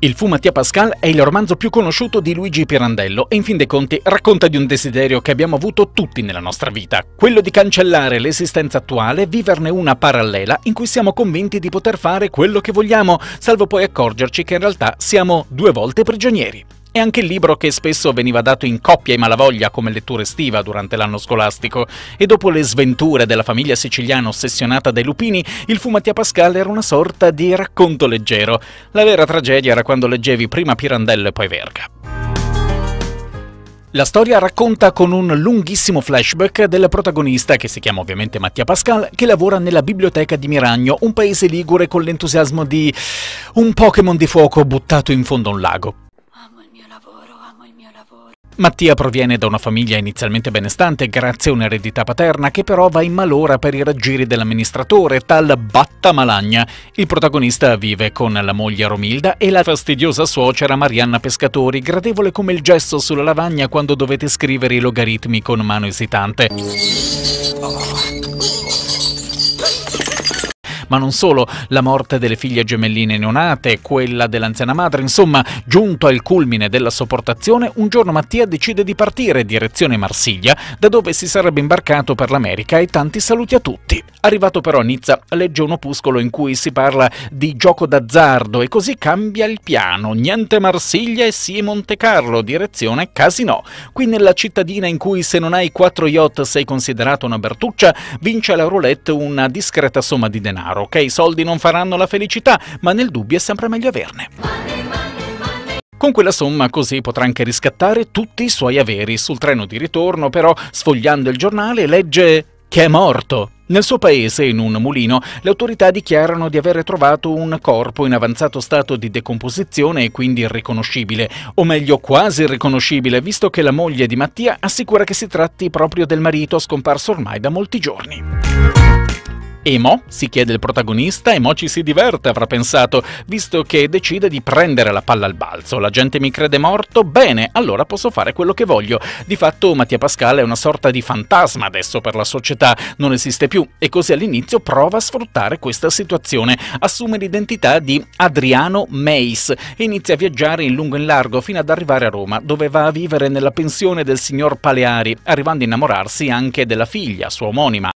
Il Fu Mattia Pascal è il romanzo più conosciuto di Luigi Pirandello e in fin dei conti racconta di un desiderio che abbiamo avuto tutti nella nostra vita, quello di cancellare l'esistenza attuale e viverne una parallela in cui siamo convinti di poter fare quello che vogliamo, salvo poi accorgerci che in realtà siamo due volte prigionieri. È anche il libro che spesso veniva dato in coppia ai Malavoglia come lettura estiva durante l'anno scolastico e dopo le sventure della famiglia siciliana ossessionata dai lupini, il Fumatia Pascal era una sorta di racconto leggero. La vera tragedia era quando leggevi prima Pirandello e poi Verga. La storia racconta con un lunghissimo flashback del protagonista, che si chiama ovviamente Mattia Pascal, che lavora nella biblioteca di Miragno, un paese ligure con l'entusiasmo di un Pokémon di fuoco buttato in fondo a un lago. Mattia proviene da una famiglia inizialmente benestante grazie a un'eredità paterna che però va in malora per i raggiri dell'amministratore, tal Batta Malagna. Il protagonista vive con la moglie Romilda e la fastidiosa suocera Marianna Pescatori, gradevole come il gesso sulla lavagna quando dovete scrivere i logaritmi con mano esitante. ma non solo, la morte delle figlie gemelline neonate, quella dell'anziana madre, insomma, giunto al culmine della sopportazione, un giorno Mattia decide di partire direzione Marsiglia, da dove si sarebbe imbarcato per l'America e tanti saluti a tutti. Arrivato però a Nizza, legge un opuscolo in cui si parla di gioco d'azzardo e così cambia il piano, niente Marsiglia e sì Monte Carlo, direzione Casino. Qui nella cittadina in cui se non hai quattro yacht sei considerato una bertuccia, vince la roulette una discreta somma di denaro denaro. Ok, i soldi non faranno la felicità, ma nel dubbio è sempre meglio averne. Con quella somma così potrà anche riscattare tutti i suoi averi. Sul treno di ritorno, però, sfogliando il giornale, legge che è morto. Nel suo paese, in un mulino, le autorità dichiarano di aver trovato un corpo in avanzato stato di decomposizione e quindi irriconoscibile, o meglio quasi irriconoscibile, visto che la moglie di Mattia assicura che si tratti proprio del marito scomparso ormai da molti giorni. E Mo? si chiede il protagonista e Mo ci si diverte, avrà pensato, visto che decide di prendere la palla al balzo. La gente mi crede morto? Bene, allora posso fare quello che voglio. Di fatto Mattia Pascal è una sorta di fantasma adesso per la società, non esiste più e così all'inizio prova a sfruttare questa situazione. Assume l'identità di Adriano Meis e inizia a viaggiare in lungo e in largo fino ad arrivare a Roma, dove va a vivere nella pensione del signor Paleari, arrivando a innamorarsi anche della figlia, sua omonima,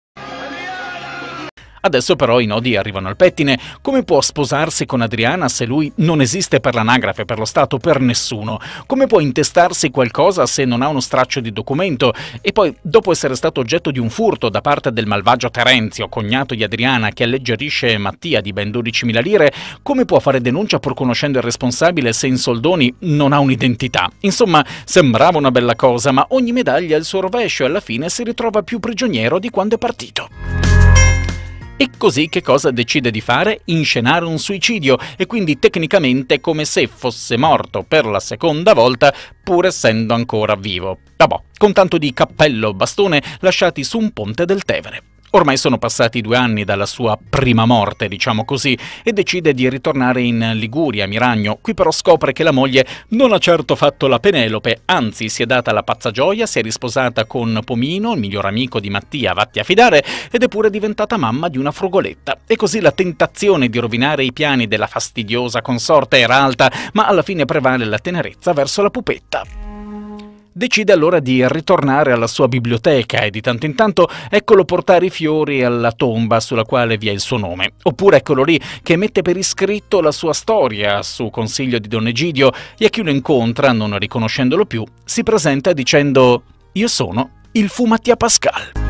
Adesso però i nodi arrivano al pettine. Come può sposarsi con Adriana se lui non esiste per l'anagrafe, per lo Stato, per nessuno? Come può intestarsi qualcosa se non ha uno straccio di documento? E poi, dopo essere stato oggetto di un furto da parte del malvagio Terenzio, cognato di Adriana, che alleggerisce Mattia di ben 12.000 lire, come può fare denuncia pur conoscendo il responsabile se in soldoni non ha un'identità? Insomma, sembrava una bella cosa, ma ogni medaglia ha il suo rovescio e alla fine si ritrova più prigioniero di quando è partito. E così che cosa decide di fare? Inscenare un suicidio e quindi tecnicamente come se fosse morto per la seconda volta pur essendo ancora vivo. Vabbè, con tanto di cappello o bastone lasciati su un ponte del Tevere. Ormai sono passati due anni dalla sua prima morte, diciamo così, e decide di ritornare in Liguria, Miragno. Qui però scopre che la moglie non ha certo fatto la Penelope, anzi si è data la pazza gioia, si è risposata con Pomino, il miglior amico di Mattia, vatti a fidare, ed è pure diventata mamma di una frugoletta. E così la tentazione di rovinare i piani della fastidiosa consorte era alta, ma alla fine prevale la tenerezza verso la pupetta. Decide allora di ritornare alla sua biblioteca e di tanto in tanto eccolo portare i fiori alla tomba sulla quale vi è il suo nome. Oppure eccolo lì che mette per iscritto la sua storia su consiglio di Don Egidio e a chi lo incontra, non riconoscendolo più, si presenta dicendo «Io sono il Fumatia Pascal».